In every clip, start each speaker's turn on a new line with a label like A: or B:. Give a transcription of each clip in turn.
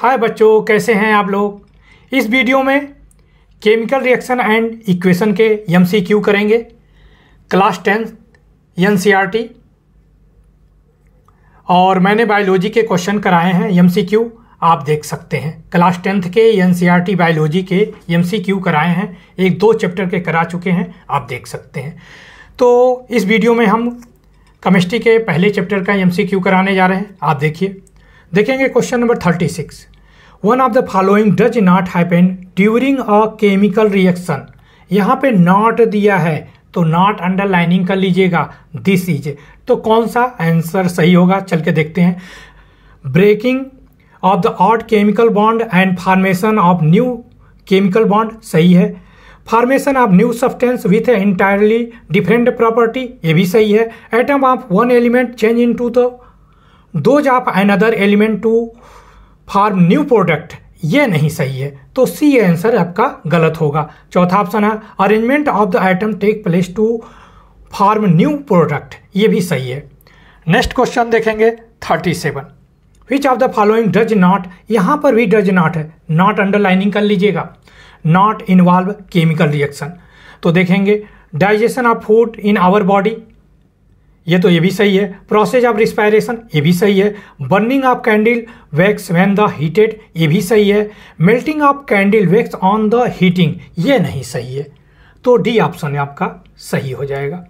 A: हाय बच्चों कैसे हैं आप लोग इस वीडियो में केमिकल रिएक्शन एंड इक्वेशन के एम करेंगे क्लास टेंथ एन e और मैंने बायोलॉजी के क्वेश्चन कराए हैं एम आप देख सकते हैं क्लास टेंथ के एन e बायोलॉजी के एम कराए हैं एक दो चैप्टर के करा चुके हैं आप देख सकते हैं तो इस वीडियो में हम केमिस्ट्री के पहले चैप्टर का एम कराने जा रहे हैं आप देखिए देखेंगे question number thirty six one of the following does not happen during a chemical reaction यहाँ पे नॉट दिया है तो नॉट अंडरलाइनिंग कर लीजिएगा दिस इज तो कौन सा आंसर सही होगा चल के देखते हैं breaking of the old chemical bond and formation of new chemical bond सही है formation of new substance with entirely different property ये भी सही है atom of one element change into the those of another element to form new product ये नहीं सही है तो सी आंसर आपका गलत होगा चौथा ऑप्शन है arrangement of the item take place to form new product ये भी सही है नेक्स्ट क्वेश्चन देखेंगे thirty seven which of the following does not यहां पर भी डज नॉट है नॉट अंडरलाइनिंग कर लीजिएगा नॉट इन्वॉल्व केमिकल रिएक्शन तो देखेंगे digestion of food in our body ये तो ये भी सही है प्रोसेस ऑफ रिस्पायरेशन ये भी सही है burning of candle wax when the heated ये भी सही है melting of candle wax on the heating ये नहीं सही है तो डी ऑप्शन आपका सही हो जाएगा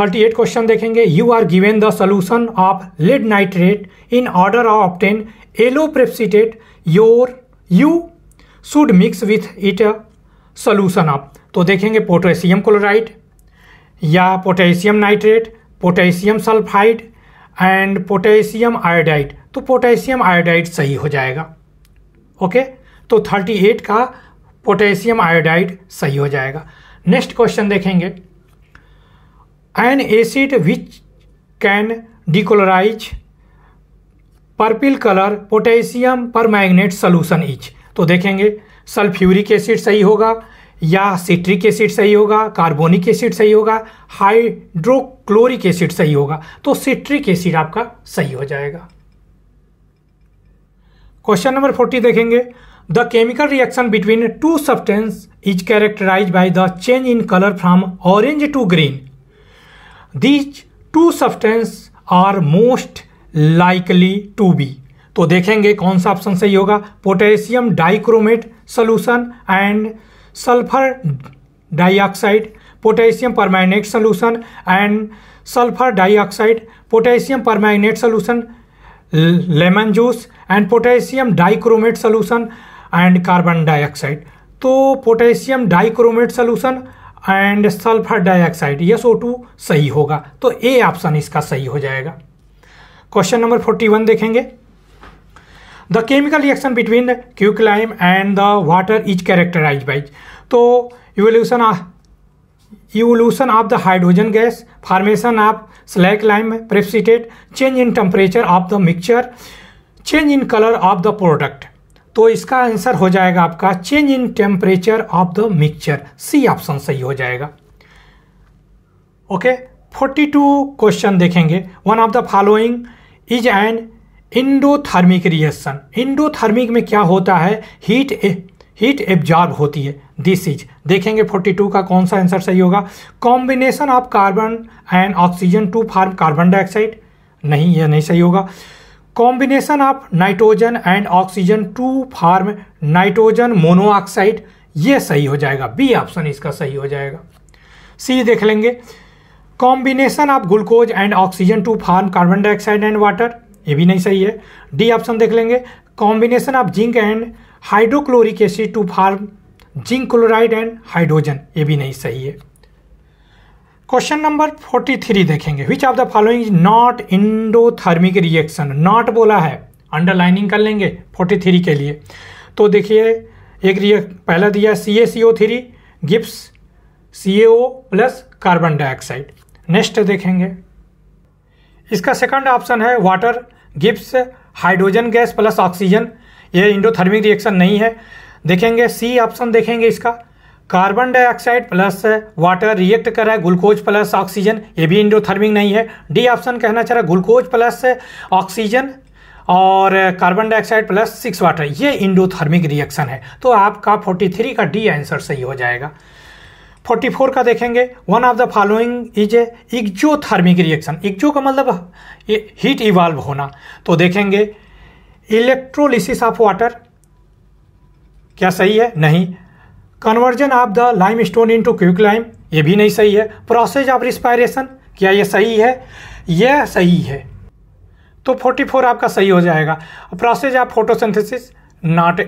A: थर्टी एट क्वेश्चन देखेंगे you are given the solution of lead nitrate in order of obtain yellow precipitate your you should mix with it solution of तो देखेंगे पोटेशियम क्लोराइड या potassium nitrate potassium sulphide and potassium iodide तो potassium iodide सही हो जाएगा okay तो 38 का potassium iodide सही हो जाएगा नेक्स्ट क्वेश्चन देखेंगे an acid which can decolourise purple colour potassium permanganate solution is तो देखेंगे सल्फ्यूरिक एसिड सही होगा या सिट्रिक एसिड सही होगा कार्बोनिक एसिड सही होगा हाइड्रोक्लोरिक एसिड सही होगा तो सिट्रिक एसिड आपका सही हो जाएगा क्वेश्चन नंबर फोर्टी देखेंगे the chemical reaction between two substance is characterise by the change in colour from orange to green these two substance are most likely to be तो देखेंगे कौन सा ऑप्शन सही होगा potassium dichromate solution and sulphur dioxide potassium permanganate solution and sulphur dioxide potassium permanganate solution lemon juice and potassium dichromate solution and carbon dioxide तो potassium dichromate solution and sulphur dioxide yes O two सही होगा तो A option इसका सही हो जाएगा question number forty one देखेंगे the chemical reaction between quicklime and the water is characterise by तो evolution evolution of the hydrogen gas formation of slack lime precipitate change in temperature of the mixture change in colour of the product तो इसका answer हो जाएगा आपका change in temperature of the mixture C option सही हो जाएगा okay forty two question देखेंगे one of the following is an endothermic reaction endothermic में क्या होता है हीट ए, हीट एब्जॉर्ब होती है दिस इज देखेंगे 42 का कौन सा आंसर सही होगा combination of carbon and oxygen to form carbon dioxide नहीं यह नहीं सही होगा combination of nitrogen and oxygen to form nitrogen monoxide यह सही हो जाएगा बी ऑप्शन इसका सही हो जाएगा सी देख लेंगे combination of glucose and oxygen to form carbon dioxide and water ये भी नहीं सही है डी ऑप्शन देख लेंगे combination of zinc and hydrochloric acid to form zinc chloride and hydrogen ये भी नहीं सही है क्वेश्चन नंबर फोर्टी थ्री देखेंगे which of the following not endothermic reaction not बोला है अंडरलाइनिंग कर लेंगे फोर्टी थ्री के लिए तो देखिए एक रिएक्ट पहला दिया C A C O three gives C A O plus carbon dioxide next देखेंगे इसका सेकंड ऑप्शन है water gives hydrogen gas plus oxygen ये इंडोथर्मिक रिएक्शन नहीं है देखेंगे सी ऑप्शन देखेंगे इसका carbon dioxide plus water react कर रहा है ग्लूकोज प्लस ऑक्सीजन ये भी इंडोथर्मिक नहीं है डी ऑप्शन कहना चाह रहा है ग्लूकोज प्लस ऑक्सीजन और carbon dioxide plus six water ये इंडोथर्मिक रिएक्शन है तो आपका 43 का डी आंसर सही हो जाएगा फोर्टी फोर का देखेंगे one of the following is a thermic reaction exo का मतलब हीट इवाल्व होना तो देखेंगे इलेक्ट्रोलिसिस ऑफ वाटर क्या सही है नहीं conversion of the limestone into quicklime ये भी नहीं सही है प्रोसेस ऑफ रिस्पायरेशन क्या ये सही है यह सही है तो 44 आपका सही हो जाएगा process of photosynthesis not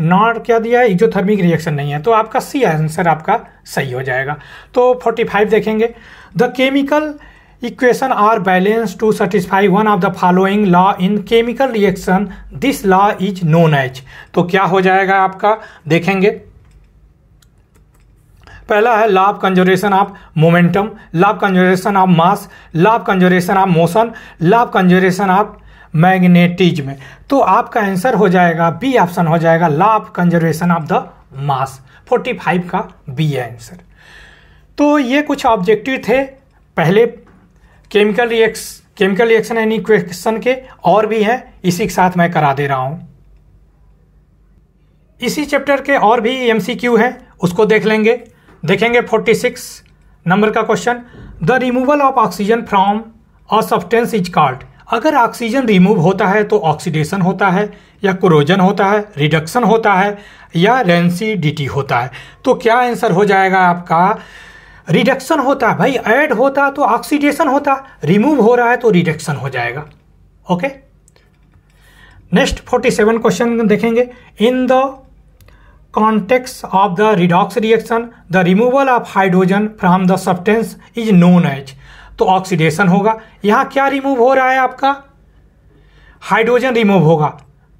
A: not क्या दिया है इजोथर्मिक रिएक्शन नहीं है तो आपका सी आंसर आपका सही हो जाएगा तो 45 देखेंगे the chemical equation are balance to satisfy one of the following law in chemical reaction this law is known as तो क्या हो जाएगा आपका देखेंगे पहला है law of conservation of momentum law of conservation of mass law of conservation of motion law of conservation of magnetism तो आपका आंसर हो जाएगा बी ऑप्शन हो जाएगा law of conservation of the mass 45 का बी है आंसर तो ये कुछ ऑब्जेक्टिव थे पहले chemical reaction chemical reaction and equation के और भी हैं इसी के साथ मैं करा दे रहा हूं इसी चैप्टर के और भी एम सी क्यू हैं उसको देख लेंगे देखेंगे 46 नंबर का question the removal of oxygen from a substance is called अगर ऑक्सीजन रिमूव होता है तो ऑक्सीडेशन होता है या क्रोजन होता है रिडक्शन होता है या रेंसीडिटी होता है तो क्या आंसर हो जाएगा आपका रिडक्शन होता है भाई ऐड होता तो ऑक्सीडेशन होता रिमूव हो रहा है तो रिडक्शन हो जाएगा okay next forty seven question देखेंगे in the context of the redox reaction the removal of hydrogen from the substance is known as तो ऑक्सीडेशन होगा यहां क्या रिमूव हो रहा है आपका हाइड्रोजन रिमूव होगा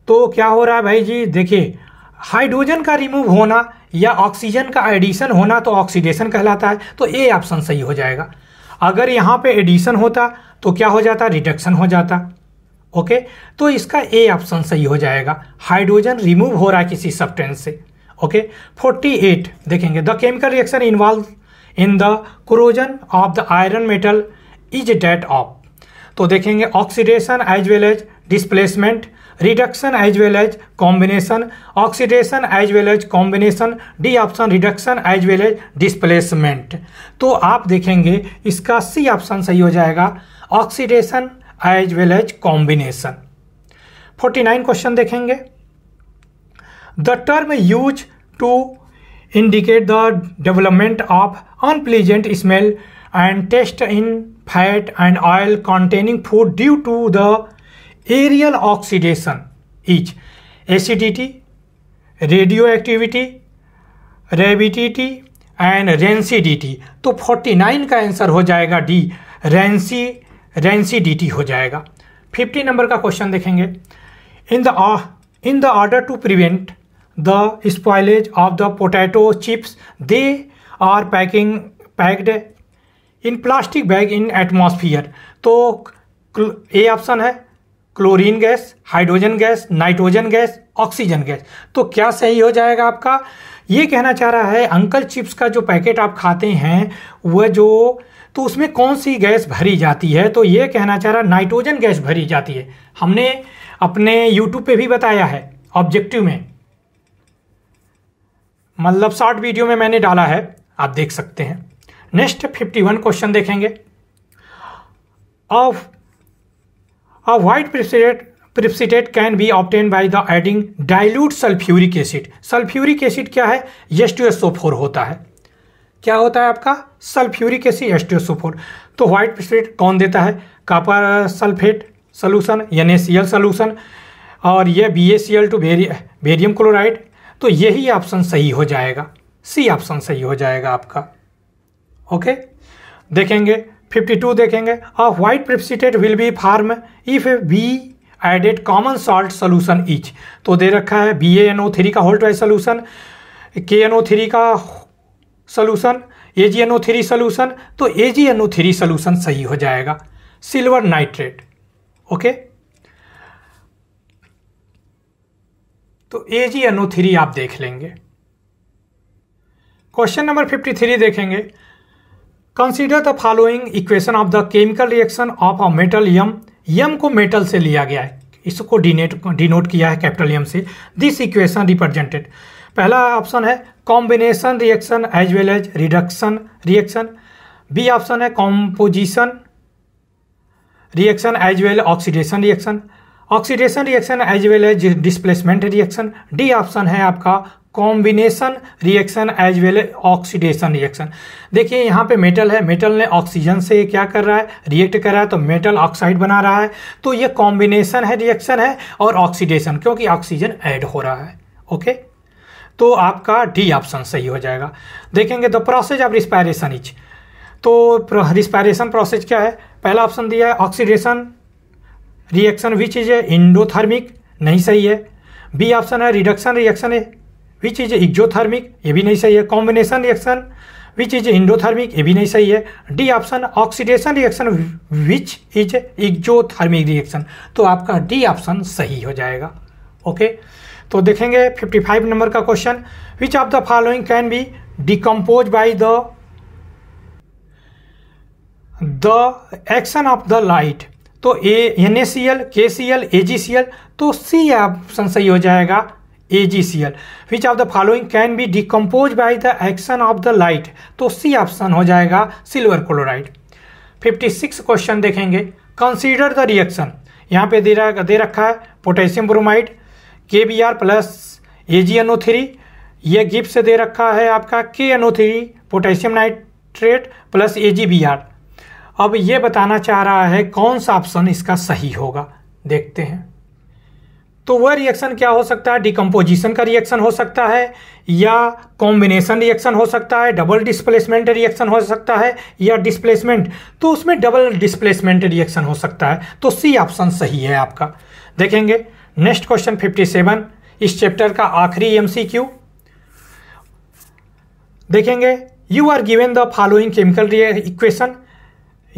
A: तो क्या हो रहा है भाई जी देखिए हाइड्रोजन का रिमूव होना या ऑक्सीजन का एडिशन होना तो ऑक्सीडेशन कहलाता है तो ए ऑप्शन सही हो जाएगा अगर यहां पे एडिशन होता तो क्या हो जाता रिडक्शन हो जाता ओके तो इसका ए ऑप्शन सही हो जाएगा हाइड्रोजन रिमूव हो रहा है किसी सब्सटेंस से ओके 48 देखेंगे the chemical reaction involve in the corrosion of the iron metal is that of तो देखेंगे oxidation as well as displacement reduction as well as combination oxidation as well as combination D option reduction as well as displacement तो आप देखेंगे इसका C option सही हो जाएगा oxidation as well as combination 49 question देखेंगे the term use to indicate the development of unpleasant smell and test in fat and oil containing food due to the aerial oxidation is acidity radioactivity rabidity and rancidity तो forty nine का answer हो जाएगा D रेंसी rancidity हो जाएगा fifty number का question देखेंगे in the in the order to prevent the spoilage of the potato chips they are packing packed in plastic bag in atmosphere तो A option है chlorine gas hydrogen gas nitrogen gas oxygen gas तो क्या सही हो जाएगा आपका ये कहना चाह रहा है अंकल चिप्स का जो पैकेट आप खाते हैं वह जो तो उसमें कौन सी गैस भरी जाती है तो ये कहना चाह रहा है नाइट्रोजन गैस भरी जाती है हमने अपने यूट्यूब पे भी बताया है ऑब्जेक्टिव में मतलब शॉर्ट वीडियो में मैंने डाला है आप देख सकते हैं नेक्स्ट फिफ्टी वन क्वेश्चन देखेंगे of a white precipitate precipitate can be obtain by the adding dilute sulphuric acid sulphuric acid क्या है S two S O four होता है क्या होता है आपका sulphuric acid S two S O four तो व्हाइट प्रिप्सिटेट कौन देता है copper sulphate solution N A C L solution और यह B A C L two barium chloride तो यही ऑप्शन सही हो जाएगा सी ऑप्शन सही हो जाएगा आपका ओके देखेंगे 52 देखेंगे a white precipitate will be formed if be added common salt solution each तो दे रखा है बी एन ओ थ्री का होल्ड वाइज solution K N O three का solution A G N O three solution तो A G N O three solution सही हो जाएगा सिल्वर नाइट्रेट ओके तो A G N O three आप देख लेंगे क्वेश्चन नंबर फिफ्टी थ्री देखेंगे consider the following equation of the chemical reaction of a metal M M को metal से लिया गया है इसको डिनेट डिनोट किया है कैपिटल यम से दिस इक्वेशन रिप्रेजेंटेड पहला ऑप्शन है combination reaction as well as reduction reaction B option है composition reaction as well oxidation reaction oxidation reaction as well as displacement reaction D option है आपका combination reaction as well oxidation reaction देखिए यहाँ पे metal है metal ने oxygen से क्या कर रहा है रिएक्ट कर रहा है तो मेटल ऑक्साइड बना रहा है तो ये कॉम्बिनेशन है रिएक्शन है और ऑक्सीडेशन क्योंकि ऑक्सीजन ऐड हो रहा है ओके तो आपका डी ऑप्शन सही हो जाएगा देखेंगे the process of respiration which तो रिस्पायरेशन प्रोसेस तो क्या है पहला ऑप्शन दिया है oxidation reaction which is a endothermic नहीं सही है बी ऑप्शन है रिडक्शन रिएक्शन है विच इज इक्जोथर्मिक ये भी नहीं सही है combination reaction which is endothermic ये भी नहीं सही है D option oxidation reaction which is exothermic reaction तो आपका डी ऑप्शन सही हो जाएगा ओके तो देखेंगे 55 नंबर का question which of the following can be decompose by the action of the light तो A N A C L के C L A G C L तो सी ऑप्शन सही हो जाएगा A G C L which of the following can be decompose by the action of the light तो C option हो जाएगा silver chloride fifty six question देखेंगे consider the reaction यहाँ पे दे दे रखा है potassium bromide K B R plus A G N O three ये गिप्स दे रखा है आपका K N O three potassium nitrate plus A G B R अब ये बताना चाह रहा है कौन सा ऑप्शन इसका सही होगा देखते हैं तो वह रिएक्शन क्या हो सकता है डिकम्पोजिशन का रिएक्शन हो सकता है या कॉम्बिनेशन रिएक्शन हो सकता है डबल डिस्प्लेसमेंट रिएक्शन हो सकता है या डिस्प्लेसमेंट तो उसमें डबल डिस्प्लेसमेंट रिएक्शन हो सकता है तो सी ऑप्शन सही है आपका देखेंगे नेक्स्ट क्वेश्चन 57 इस चैप्टर का आखिरी एमसीक्यू देखेंगे you are given the following chemical equation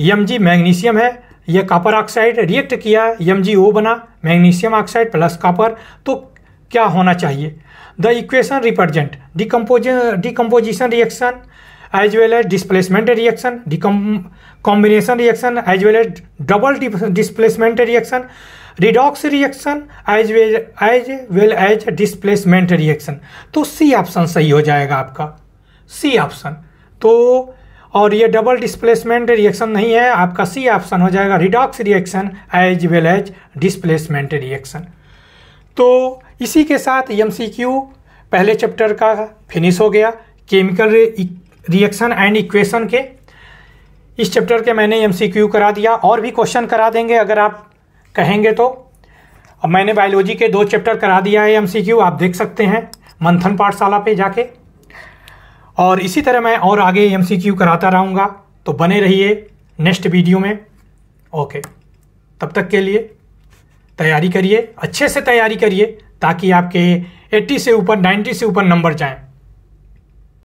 A: M G magnesium है यह कापर ऑक्साइड रिएक्ट किया यम जी ओ बना मैग्नीशियम ऑक्साइड प्लस कापर तो क्या होना चाहिए the equation represent decompose decomposition reaction as well as displacement reaction decom combination reaction as well as double displacement reaction redox reaction as well as well as displacement reaction तो C option सही हो जाएगा आपका C option तो और ये double displacement reaction नहीं है आपका सी ऑप्शन हो जाएगा redox reaction as well as displacement reaction तो इसी के साथ एम पहले चैप्टर का फिनिश हो गया केमिकल रिएक्शन एंड इक्वेशन के इस चैप्टर के मैंने एम करा दिया और भी क्वेश्चन करा देंगे अगर आप कहेंगे तो अब मैंने बायोलॉजी के दो चैप्टर करा दिया है एम आप देख सकते हैं मंथन पाठशाला पे जाके और इसी तरह मैं और आगे एम कराता रहूँगा तो बने रहिए नेक्स्ट वीडियो में ओके तब तक के लिए तैयारी करिए अच्छे से तैयारी करिए ताकि आपके 80 से ऊपर 90 से ऊपर नंबर जाएं